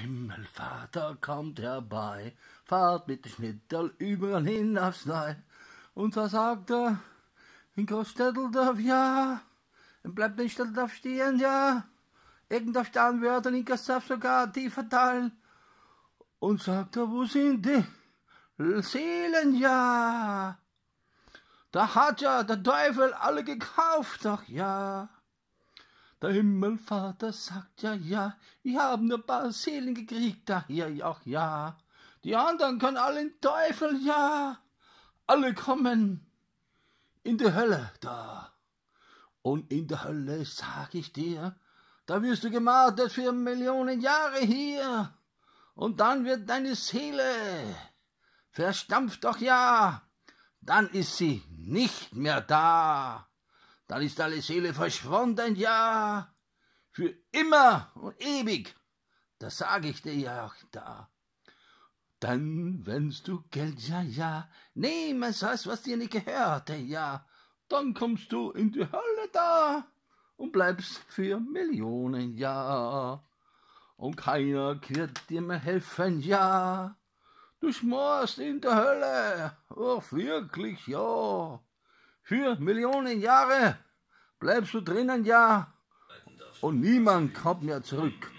Himmelvater kommt herbei, fahrt mit dem Schnitterl überall hin aufs Neu. Und da sagt er, in Großstädtel darf ja, in Bleibnichtel darf stehen ja, irgendwas dann werden in Kassaf sogar die verteilen. Und sagt er, wo sind die Seelen ja? Da hat ja der Teufel alle gekauft, doch ja. Der Himmelvater sagt ja, ja, ich habe nur ein paar Seelen gekriegt, daher auch ja. Die anderen können alle in Teufel, ja. Alle kommen in die Hölle da. Und in der Hölle, sag ich dir, da wirst du gemartert für Millionen Jahre hier. Und dann wird deine Seele verstampft, doch ja, dann ist sie nicht mehr da dann ist alle Seele verschwunden, ja, für immer und ewig, das sag ich dir ja auch da. Dann, wennst du Geld, ja, ja, nehmen sollst, was dir nicht gehörte, ja, dann kommst du in die Hölle da und bleibst für Millionen, ja. Und keiner wird dir mehr helfen, ja. Du schmorst in der Hölle, ach oh, wirklich, ja. Für Millionen Jahre bleibst du drinnen, ja. Und niemand kommt mehr zurück.